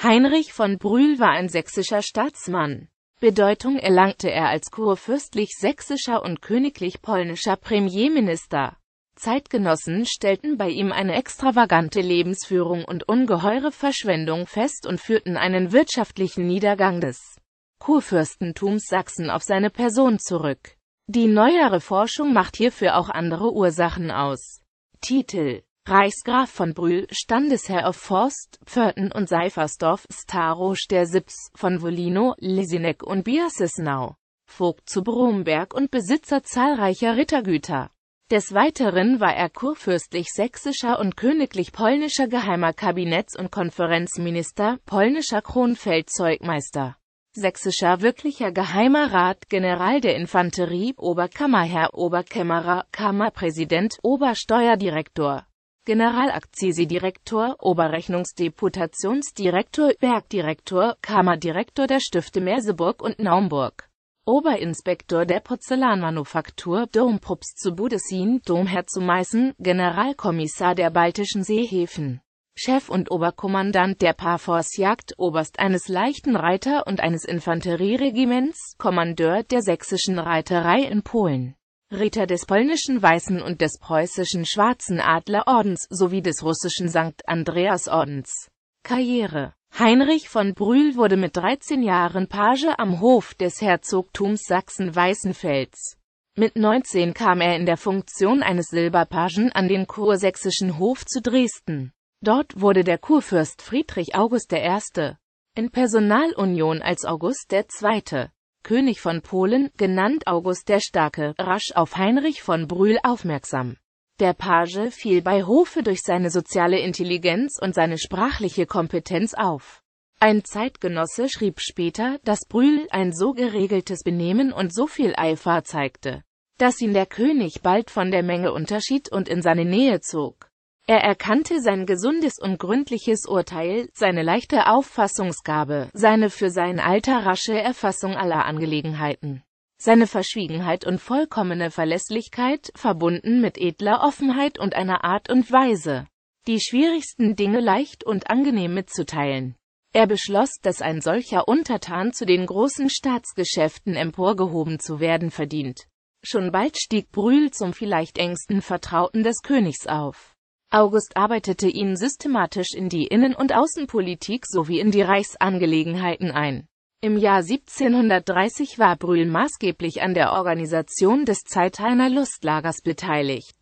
Heinrich von Brühl war ein sächsischer Staatsmann. Bedeutung erlangte er als kurfürstlich-sächsischer und königlich-polnischer Premierminister. Zeitgenossen stellten bei ihm eine extravagante Lebensführung und ungeheure Verschwendung fest und führten einen wirtschaftlichen Niedergang des Kurfürstentums Sachsen auf seine Person zurück. Die neuere Forschung macht hierfür auch andere Ursachen aus. Titel Reichsgraf von Brühl, Standesherr auf Forst, Pförten und Seifersdorf, Starosch der Sips, von Volino, Lisinek und Biasisnau, Vogt zu Bromberg und Besitzer zahlreicher Rittergüter. Des Weiteren war er kurfürstlich sächsischer und königlich polnischer geheimer Kabinetts- und Konferenzminister, polnischer Kronfeldzeugmeister, sächsischer wirklicher geheimer Rat, General der Infanterie, Oberkammerherr, Oberkämmerer, Kammerpräsident, Obersteuerdirektor. Generalakzise-Direktor, Oberrechnungsdeputationsdirektor, Bergdirektor, Kammerdirektor der Stifte Merseburg und Naumburg. Oberinspektor der Porzellanmanufaktur, Dompropst zu Budessin, Domherr zu Meißen, Generalkommissar der Baltischen Seehäfen. Chef und Oberkommandant der Parforce-Jagd, Oberst eines leichten Reiter- und eines Infanterieregiments, Kommandeur der sächsischen Reiterei in Polen. Ritter des polnischen Weißen und des preußischen Schwarzen Adlerordens sowie des russischen Sankt Andreas Ordens. Karriere Heinrich von Brühl wurde mit 13 Jahren Page am Hof des Herzogtums Sachsen-Weißenfels. Mit 19 kam er in der Funktion eines Silberpagen an den kursächsischen Hof zu Dresden. Dort wurde der Kurfürst Friedrich August I. in Personalunion als August II König von Polen, genannt August der Starke, rasch auf Heinrich von Brühl aufmerksam. Der Page fiel bei Hofe durch seine soziale Intelligenz und seine sprachliche Kompetenz auf. Ein Zeitgenosse schrieb später, dass Brühl ein so geregeltes Benehmen und so viel Eifer zeigte, dass ihn der König bald von der Menge unterschied und in seine Nähe zog. Er erkannte sein gesundes und gründliches Urteil, seine leichte Auffassungsgabe, seine für sein Alter rasche Erfassung aller Angelegenheiten, seine Verschwiegenheit und vollkommene Verlässlichkeit, verbunden mit edler Offenheit und einer Art und Weise, die schwierigsten Dinge leicht und angenehm mitzuteilen. Er beschloss, dass ein solcher Untertan zu den großen Staatsgeschäften emporgehoben zu werden verdient. Schon bald stieg Brühl zum vielleicht engsten Vertrauten des Königs auf. August arbeitete ihn systematisch in die Innen- und Außenpolitik sowie in die Reichsangelegenheiten ein. Im Jahr 1730 war Brühl maßgeblich an der Organisation des Zeithainer Lustlagers beteiligt.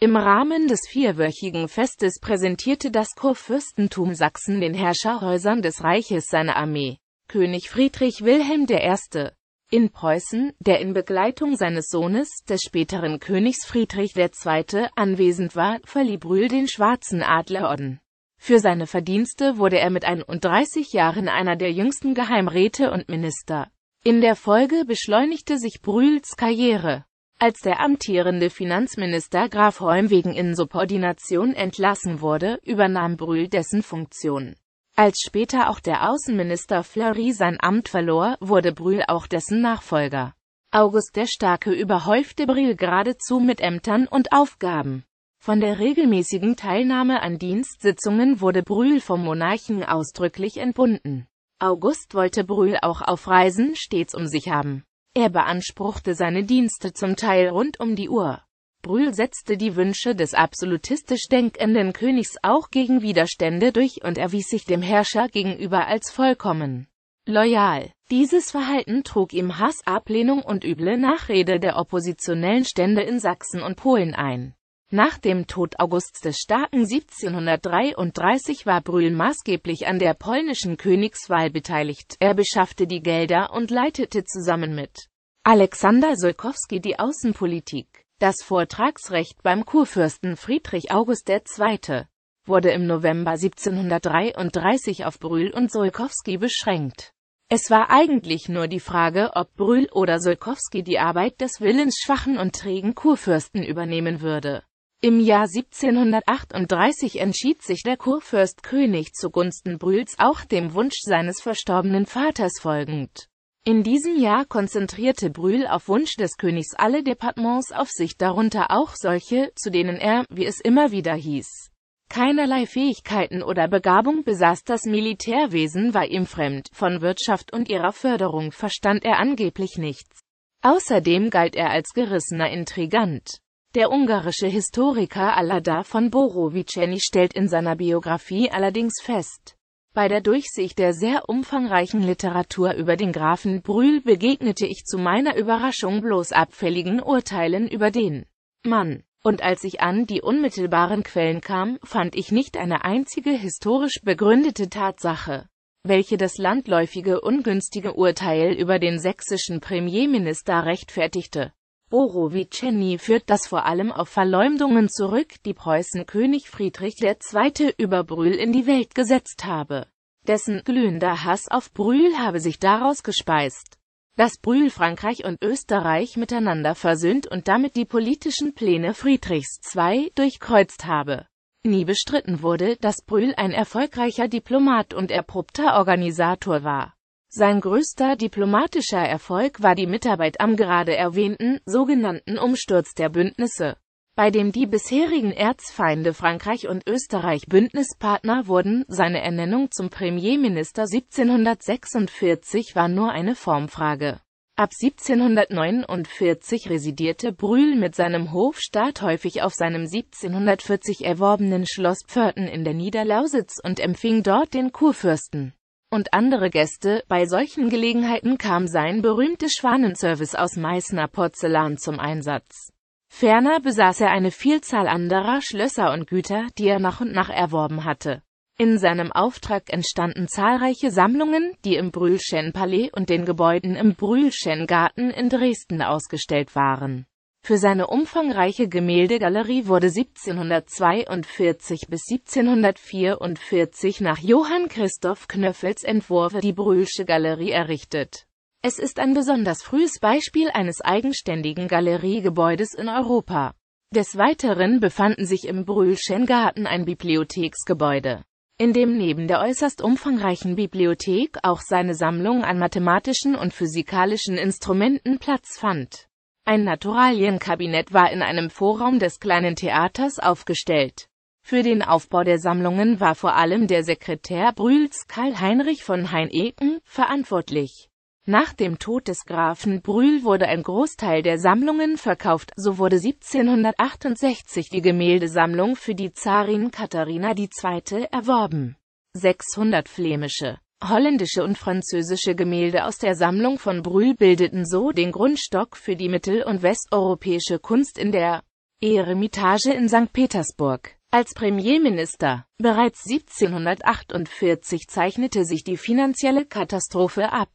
Im Rahmen des vierwöchigen Festes präsentierte das Kurfürstentum Sachsen den Herrscherhäusern des Reiches seine Armee. König Friedrich Wilhelm I in Preußen, der in Begleitung seines Sohnes, des späteren Königs Friedrich II., anwesend war, verlieh Brühl den Schwarzen Adlerorden. Für seine Verdienste wurde er mit 31 Jahren einer der jüngsten Geheimräte und Minister. In der Folge beschleunigte sich Brühls Karriere. Als der amtierende Finanzminister Graf Holm wegen Insubordination entlassen wurde, übernahm Brühl dessen Funktion. Als später auch der Außenminister Fleury sein Amt verlor, wurde Brühl auch dessen Nachfolger. August der Starke überhäufte Brühl geradezu mit Ämtern und Aufgaben. Von der regelmäßigen Teilnahme an Dienstsitzungen wurde Brühl vom Monarchen ausdrücklich entbunden. August wollte Brühl auch auf Reisen stets um sich haben. Er beanspruchte seine Dienste zum Teil rund um die Uhr. Brühl setzte die Wünsche des absolutistisch denkenden Königs auch gegen Widerstände durch und erwies sich dem Herrscher gegenüber als vollkommen loyal. Dieses Verhalten trug ihm Hass, Ablehnung und üble Nachrede der oppositionellen Stände in Sachsen und Polen ein. Nach dem Tod Augusts des Starken 1733 war Brühl maßgeblich an der polnischen Königswahl beteiligt. Er beschaffte die Gelder und leitete zusammen mit Alexander Solkowski die Außenpolitik. Das Vortragsrecht beim Kurfürsten Friedrich August II. wurde im November 1733 auf Brühl und Solkowski beschränkt. Es war eigentlich nur die Frage, ob Brühl oder Solkowski die Arbeit des willensschwachen und trägen Kurfürsten übernehmen würde. Im Jahr 1738 entschied sich der Kurfürst König zugunsten Brühls auch dem Wunsch seines verstorbenen Vaters folgend. In diesem Jahr konzentrierte Brühl auf Wunsch des Königs alle Departements auf sich, darunter auch solche, zu denen er, wie es immer wieder hieß, keinerlei Fähigkeiten oder Begabung besaß. Das Militärwesen war ihm fremd, von Wirtschaft und ihrer Förderung verstand er angeblich nichts. Außerdem galt er als gerissener Intrigant. Der ungarische Historiker Alada von Borowiceni stellt in seiner Biografie allerdings fest, bei der Durchsicht der sehr umfangreichen Literatur über den Grafen Brühl begegnete ich zu meiner Überraschung bloß abfälligen Urteilen über den Mann. Und als ich an die unmittelbaren Quellen kam, fand ich nicht eine einzige historisch begründete Tatsache, welche das landläufige ungünstige Urteil über den sächsischen Premierminister rechtfertigte. Boroviceni führt das vor allem auf Verleumdungen zurück, die Preußen König Friedrich II. über Brühl in die Welt gesetzt habe. Dessen glühender Hass auf Brühl habe sich daraus gespeist, dass Brühl Frankreich und Österreich miteinander versöhnt und damit die politischen Pläne Friedrichs II. durchkreuzt habe. Nie bestritten wurde, dass Brühl ein erfolgreicher Diplomat und erprobter Organisator war. Sein größter diplomatischer Erfolg war die Mitarbeit am gerade erwähnten sogenannten Umsturz der Bündnisse, bei dem die bisherigen Erzfeinde Frankreich und Österreich Bündnispartner wurden. Seine Ernennung zum Premierminister 1746 war nur eine Formfrage. Ab 1749 residierte Brühl mit seinem Hofstaat häufig auf seinem 1740 erworbenen Schloss Pförten in der Niederlausitz und empfing dort den Kurfürsten und andere Gäste, bei solchen Gelegenheiten kam sein berühmtes Schwanenservice aus Meißner Porzellan zum Einsatz. Ferner besaß er eine Vielzahl anderer Schlösser und Güter, die er nach und nach erworben hatte. In seinem Auftrag entstanden zahlreiche Sammlungen, die im Brühlschen Palais und den Gebäuden im Brühlschen Garten in Dresden ausgestellt waren. Für seine umfangreiche Gemäldegalerie wurde 1742 bis 1744 nach Johann Christoph Knöffels Entwurfe die Brühlsche Galerie errichtet. Es ist ein besonders frühes Beispiel eines eigenständigen Galeriegebäudes in Europa. Des Weiteren befanden sich im Brühlschen Garten ein Bibliotheksgebäude, in dem neben der äußerst umfangreichen Bibliothek auch seine Sammlung an mathematischen und physikalischen Instrumenten Platz fand ein Naturalienkabinett war in einem Vorraum des kleinen Theaters aufgestellt. Für den Aufbau der Sammlungen war vor allem der Sekretär Brühls Karl Heinrich von Heineken verantwortlich. Nach dem Tod des Grafen Brühl wurde ein Großteil der Sammlungen verkauft, so wurde 1768 die Gemäldesammlung für die Zarin Katharina II. erworben. 600 flämische Holländische und französische Gemälde aus der Sammlung von Brühl bildeten so den Grundstock für die mittel- und westeuropäische Kunst in der Eremitage in St. Petersburg. Als Premierminister bereits 1748 zeichnete sich die finanzielle Katastrophe ab.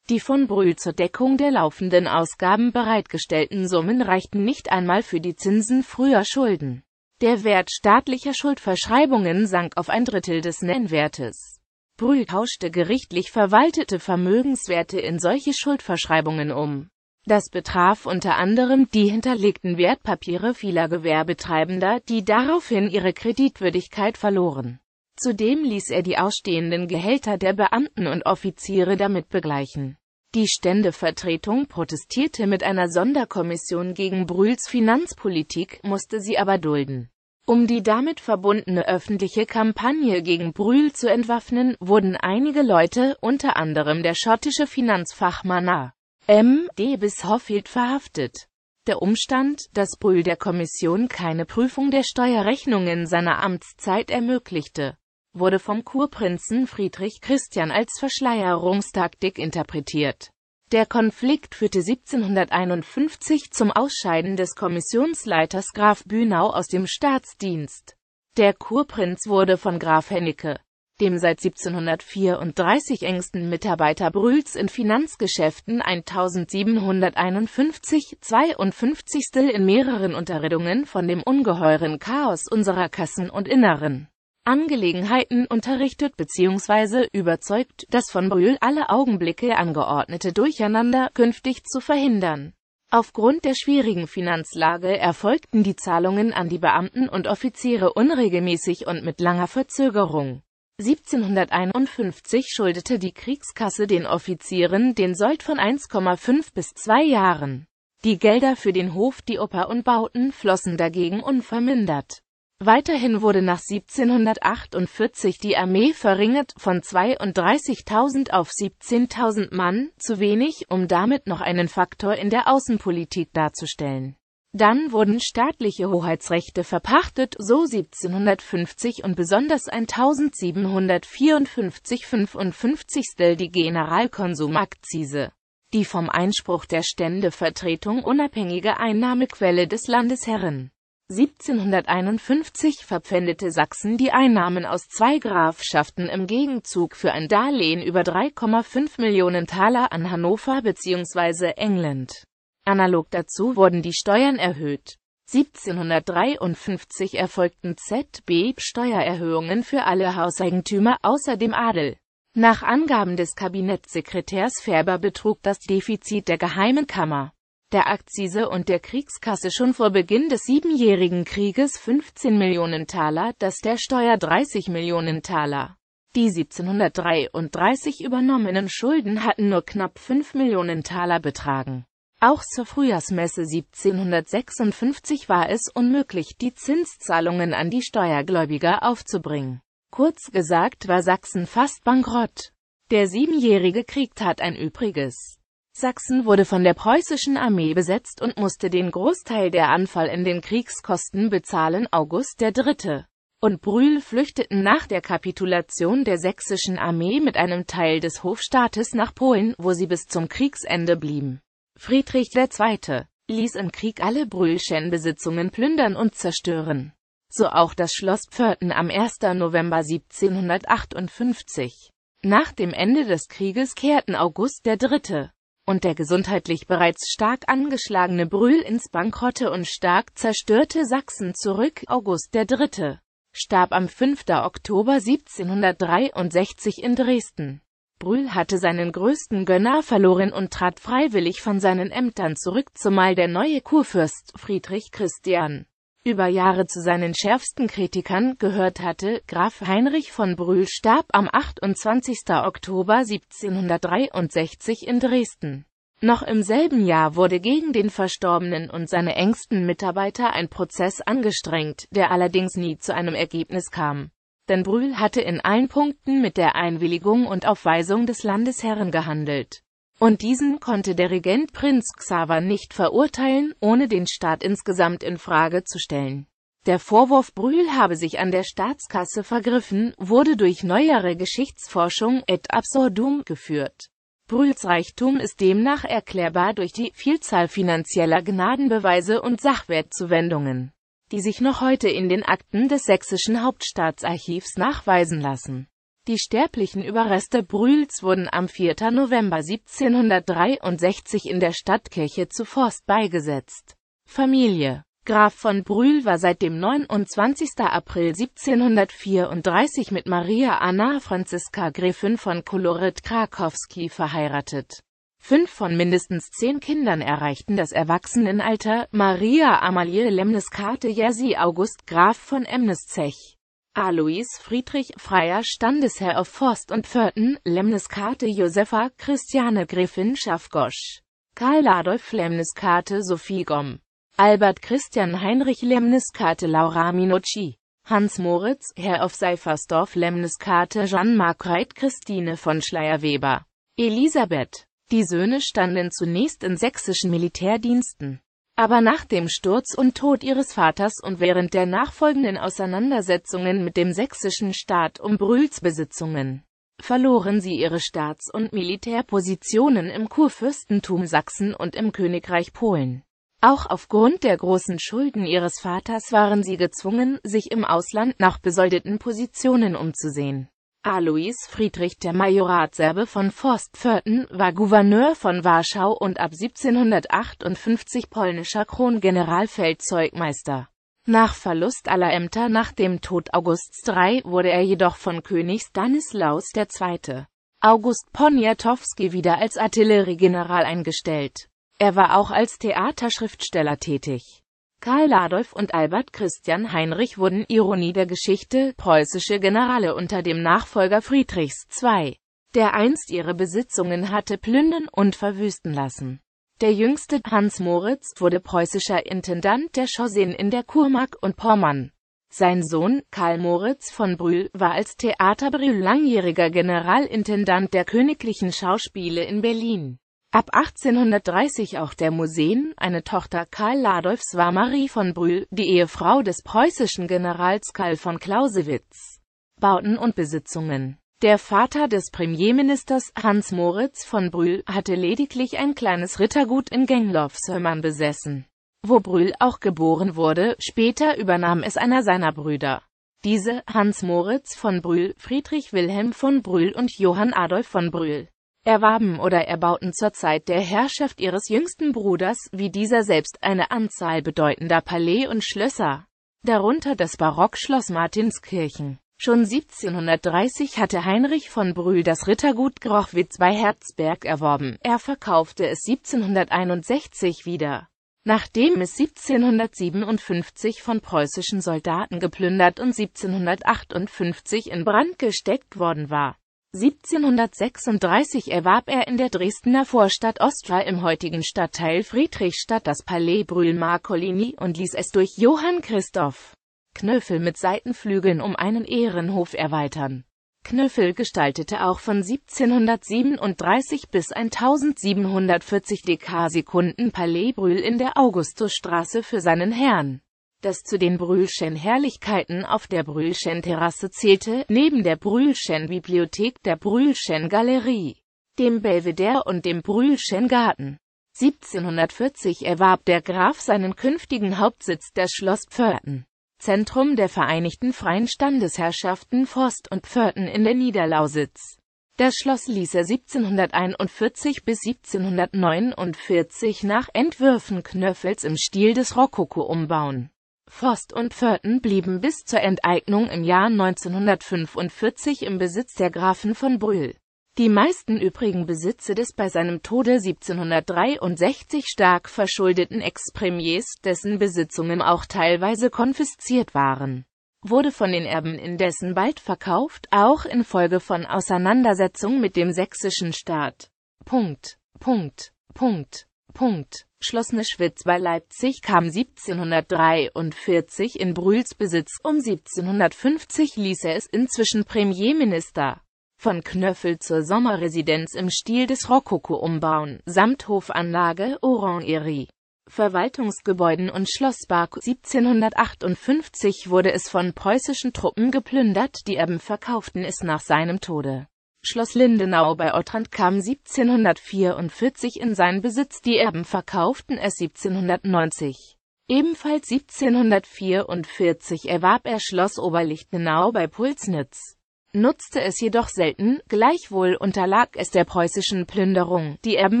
Die von Brühl zur Deckung der laufenden Ausgaben bereitgestellten Summen reichten nicht einmal für die Zinsen früher Schulden. Der Wert staatlicher Schuldverschreibungen sank auf ein Drittel des Nennwertes. Brühl tauschte gerichtlich verwaltete Vermögenswerte in solche Schuldverschreibungen um. Das betraf unter anderem die hinterlegten Wertpapiere vieler Gewerbetreibender, die daraufhin ihre Kreditwürdigkeit verloren. Zudem ließ er die ausstehenden Gehälter der Beamten und Offiziere damit begleichen. Die Ständevertretung protestierte mit einer Sonderkommission gegen Brühls Finanzpolitik, musste sie aber dulden. Um die damit verbundene öffentliche Kampagne gegen Brühl zu entwaffnen, wurden einige Leute, unter anderem der schottische Finanzfachmann A. M. D. bis Hoffield verhaftet. Der Umstand, dass Brühl der Kommission keine Prüfung der Steuerrechnungen seiner Amtszeit ermöglichte, wurde vom Kurprinzen Friedrich Christian als Verschleierungstaktik interpretiert. Der Konflikt führte 1751 zum Ausscheiden des Kommissionsleiters Graf Bünau aus dem Staatsdienst. Der Kurprinz wurde von Graf Hennecke, dem seit 1734 engsten Mitarbeiter Brühls in Finanzgeschäften 1751 52. in mehreren Unterredungen von dem ungeheuren Chaos unserer Kassen und Inneren Angelegenheiten unterrichtet bzw. überzeugt, das von Brühl alle Augenblicke angeordnete Durcheinander künftig zu verhindern. Aufgrund der schwierigen Finanzlage erfolgten die Zahlungen an die Beamten und Offiziere unregelmäßig und mit langer Verzögerung. 1751 schuldete die Kriegskasse den Offizieren den Sold von 1,5 bis 2 Jahren. Die Gelder für den Hof, die Oper und Bauten flossen dagegen unvermindert. Weiterhin wurde nach 1748 die Armee verringert von 32.000 auf 17.000 Mann, zu wenig, um damit noch einen Faktor in der Außenpolitik darzustellen. Dann wurden staatliche Hoheitsrechte verpachtet, so 1750 und besonders 1754 55. die Generalkonsumakzise die vom Einspruch der Ständevertretung unabhängige Einnahmequelle des Landesherren. 1751 verpfändete Sachsen die Einnahmen aus zwei Grafschaften im Gegenzug für ein Darlehen über 3,5 Millionen Taler an Hannover bzw. England. Analog dazu wurden die Steuern erhöht. 1753 erfolgten ZB Steuererhöhungen für alle Hauseigentümer außer dem Adel. Nach Angaben des Kabinettssekretärs Färber betrug das Defizit der Geheimen Kammer der Akzise und der Kriegskasse schon vor Beginn des Siebenjährigen Krieges 15 Millionen Taler, das der Steuer 30 Millionen Taler. Die 1733 übernommenen Schulden hatten nur knapp 5 Millionen Taler betragen. Auch zur Frühjahrsmesse 1756 war es unmöglich, die Zinszahlungen an die Steuergläubiger aufzubringen. Kurz gesagt war Sachsen fast bankrott. Der Siebenjährige Krieg tat ein Übriges. Sachsen wurde von der preußischen Armee besetzt und musste den Großteil der Anfall in den Kriegskosten bezahlen. August III. und Brühl flüchteten nach der Kapitulation der sächsischen Armee mit einem Teil des Hofstaates nach Polen, wo sie bis zum Kriegsende blieben. Friedrich II. ließ im Krieg alle Brühlschen Besitzungen plündern und zerstören. So auch das Schloss Pförten am 1. November 1758. Nach dem Ende des Krieges kehrten August III und der gesundheitlich bereits stark angeschlagene Brühl ins bankrotte und stark zerstörte Sachsen zurück. August III. starb am 5. Oktober 1763 in Dresden. Brühl hatte seinen größten Gönner verloren und trat freiwillig von seinen Ämtern zurück, zumal der neue Kurfürst Friedrich Christian über Jahre zu seinen schärfsten Kritikern gehört hatte. Graf Heinrich von Brühl starb am 28. Oktober 1763 in Dresden. Noch im selben Jahr wurde gegen den Verstorbenen und seine engsten Mitarbeiter ein Prozess angestrengt, der allerdings nie zu einem Ergebnis kam. Denn Brühl hatte in allen Punkten mit der Einwilligung und Aufweisung des Landesherren gehandelt und diesen konnte der Regent Prinz Xaver nicht verurteilen, ohne den Staat insgesamt in Frage zu stellen. Der Vorwurf, Brühl habe sich an der Staatskasse vergriffen, wurde durch neuere Geschichtsforschung et absurdum geführt. Brühls Reichtum ist demnach erklärbar durch die Vielzahl finanzieller Gnadenbeweise und Sachwertzuwendungen, die sich noch heute in den Akten des sächsischen Hauptstaatsarchivs nachweisen lassen die sterblichen Überreste Brühls wurden am 4. November 1763 in der Stadtkirche zu Forst beigesetzt. Familie Graf von Brühl war seit dem 29. April 1734 mit Maria Anna Franziska Gräfin von Kolorit Krakowski verheiratet. Fünf von mindestens zehn Kindern erreichten das Erwachsenenalter, Maria Amalie Lemnes Karte Jerzy August Graf von Emneszech. Alois Friedrich, freier Standesherr auf Forst und Pförten, Lemniskate Josefa Christiane Gräfin Schafgosch, Karl Adolf Lemniskate Sophie Gomm, Albert Christian Heinrich Lemniskate Laura Minucci, Hans Moritz, Herr auf Seifersdorf Lemniskate Jean-Marc Reit Christine von Schleierweber, Elisabeth. Die Söhne standen zunächst in sächsischen Militärdiensten. Aber nach dem Sturz und Tod ihres Vaters und während der nachfolgenden Auseinandersetzungen mit dem sächsischen Staat um Brühls Besitzungen verloren sie ihre Staats- und Militärpositionen im Kurfürstentum Sachsen und im Königreich Polen. Auch aufgrund der großen Schulden ihres Vaters waren sie gezwungen, sich im Ausland nach besoldeten Positionen umzusehen. Alois Friedrich der Majoratserbe von Forstpförten war Gouverneur von Warschau und ab 1758 polnischer Krongeneralfeldzeugmeister. Nach Verlust aller Ämter nach dem Tod Augusts III wurde er jedoch von König Stanislaus II. August Poniatowski wieder als Artilleriegeneral eingestellt. Er war auch als Theaterschriftsteller tätig. Karl Adolf und Albert Christian Heinrich wurden Ironie der Geschichte preußische Generale unter dem Nachfolger Friedrichs II, der einst ihre Besitzungen hatte plündern und verwüsten lassen. Der jüngste Hans Moritz wurde preußischer Intendant der Chausseen in der Kurmark und Pommern. Sein Sohn Karl Moritz von Brühl war als Theaterbrühl langjähriger Generalintendant der Königlichen Schauspiele in Berlin. Ab 1830 auch der Museen, eine Tochter Karl Ladolfs war Marie von Brühl, die Ehefrau des preußischen Generals Karl von Clausewitz. Bauten und Besitzungen Der Vater des Premierministers, Hans Moritz von Brühl, hatte lediglich ein kleines Rittergut in Gengloffshömmern besessen. Wo Brühl auch geboren wurde, später übernahm es einer seiner Brüder. Diese, Hans Moritz von Brühl, Friedrich Wilhelm von Brühl und Johann Adolf von Brühl erwarben oder erbauten zur Zeit der Herrschaft ihres jüngsten Bruders wie dieser selbst eine Anzahl bedeutender Palais und Schlösser, darunter das Barockschloss Martinskirchen. Schon 1730 hatte Heinrich von Brühl das Rittergut Grochwitz bei Herzberg erworben. Er verkaufte es 1761 wieder, nachdem es 1757 von preußischen Soldaten geplündert und 1758 in Brand gesteckt worden war. 1736 erwarb er in der Dresdner Vorstadt Ostra im heutigen Stadtteil Friedrichstadt das Palais Brühl Marcolini und ließ es durch Johann Christoph Knöffel mit Seitenflügeln um einen Ehrenhof erweitern. Knöffel gestaltete auch von 1737 bis 1740 Dekarsekunden Palais Brühl in der Augustusstraße für seinen Herrn das zu den Brühlschen Herrlichkeiten auf der Brühlschen Terrasse zählte, neben der Brühlschen Bibliothek, der Brühlschen Galerie, dem Belvedere und dem Brühlschen Garten. 1740 erwarb der Graf seinen künftigen Hauptsitz das Schloss Pförten, Zentrum der Vereinigten Freien Standesherrschaften Forst und Pförten in der Niederlausitz. Das Schloss ließ er 1741 bis 1749 nach Entwürfen Knöffels im Stil des Rokoko umbauen. Forst und Pförtner blieben bis zur Enteignung im Jahr 1945 im Besitz der Grafen von Brühl. Die meisten übrigen Besitze des bei seinem Tode 1763 stark verschuldeten Ex-Premiers, dessen Besitzungen auch teilweise konfisziert waren, wurde von den Erben indessen bald verkauft, auch infolge von Auseinandersetzung mit dem sächsischen Staat. Punkt. Punkt. Punkt. Punkt schloss Neschwitz bei Leipzig, kam 1743 in Brühls Besitz, um 1750 ließ er es inzwischen Premierminister von Knöffel zur Sommerresidenz im Stil des Rokoko umbauen, samt Hofanlage, Orangerie, Verwaltungsgebäuden und Schlossbark 1758 wurde es von preußischen Truppen geplündert, die Erben verkauften es nach seinem Tode. Schloss Lindenau bei Ottrand kam 1744 in seinen Besitz, die Erben verkauften es 1790. Ebenfalls 1744 erwarb er Schloss Oberlichtenau bei Pulsnitz, nutzte es jedoch selten, gleichwohl unterlag es der preußischen Plünderung. Die Erben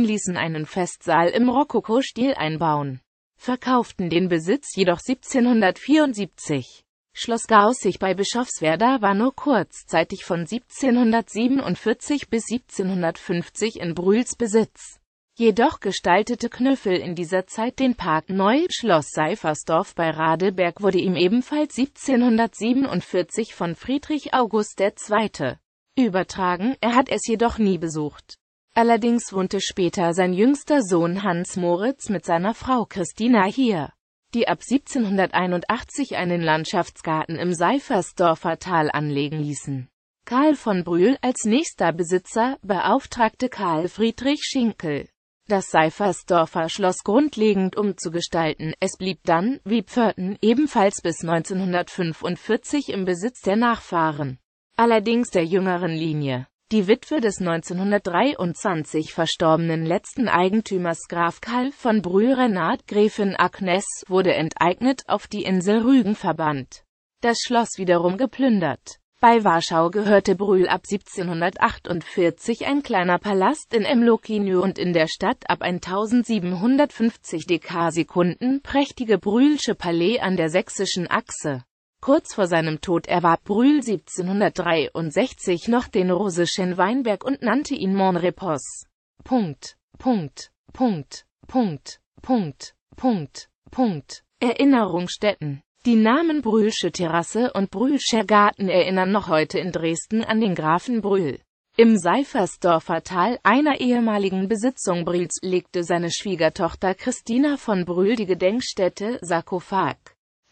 ließen einen Festsaal im Rokoko-Stil einbauen, verkauften den Besitz jedoch 1774. Schloss Gaußig bei Bischofswerda war nur kurzzeitig von 1747 bis 1750 in Brühls Besitz. Jedoch gestaltete Knüffel in dieser Zeit den Park neu. Schloss Seifersdorf bei Radeberg wurde ihm ebenfalls 1747 von Friedrich August II. übertragen, er hat es jedoch nie besucht. Allerdings wohnte später sein jüngster Sohn Hans Moritz mit seiner Frau Christina hier die ab 1781 einen Landschaftsgarten im Seifersdorfer Tal anlegen ließen. Karl von Brühl als nächster Besitzer beauftragte Karl Friedrich Schinkel, das Seifersdorfer Schloss grundlegend umzugestalten. Es blieb dann, wie Pförten, ebenfalls bis 1945 im Besitz der Nachfahren, allerdings der jüngeren Linie die Witwe des 1923 verstorbenen letzten Eigentümers Graf Karl von Brühl-Renat Gräfin Agnes wurde enteignet auf die Insel Rügen verbannt. Das Schloss wiederum geplündert. Bei Warschau gehörte Brühl ab 1748 ein kleiner Palast in Emlokinö und in der Stadt ab 1750 Dekarsekunden prächtige Brühlsche Palais an der sächsischen Achse. Kurz vor seinem Tod erwarb Brühl 1763 noch den russischen Weinberg und nannte ihn Monrepos. Punkt, Punkt, Punkt, Punkt, Punkt, Punkt, Punkt. Erinnerungsstätten die Namen Brühlsche Terrasse und Brühlscher Garten erinnern noch heute in Dresden an den Grafen Brühl. Im Seifersdorfer Tal, einer ehemaligen Besitzung Brühls, legte seine Schwiegertochter Christina von Brühl die Gedenkstätte Sarkophag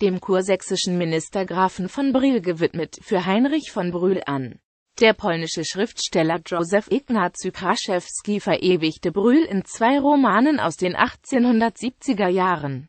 dem kursächsischen Minister Grafen von Brühl gewidmet, für Heinrich von Brühl an. Der polnische Schriftsteller Józef Ignacy Kraszewski verewigte Brühl in zwei Romanen aus den 1870er Jahren.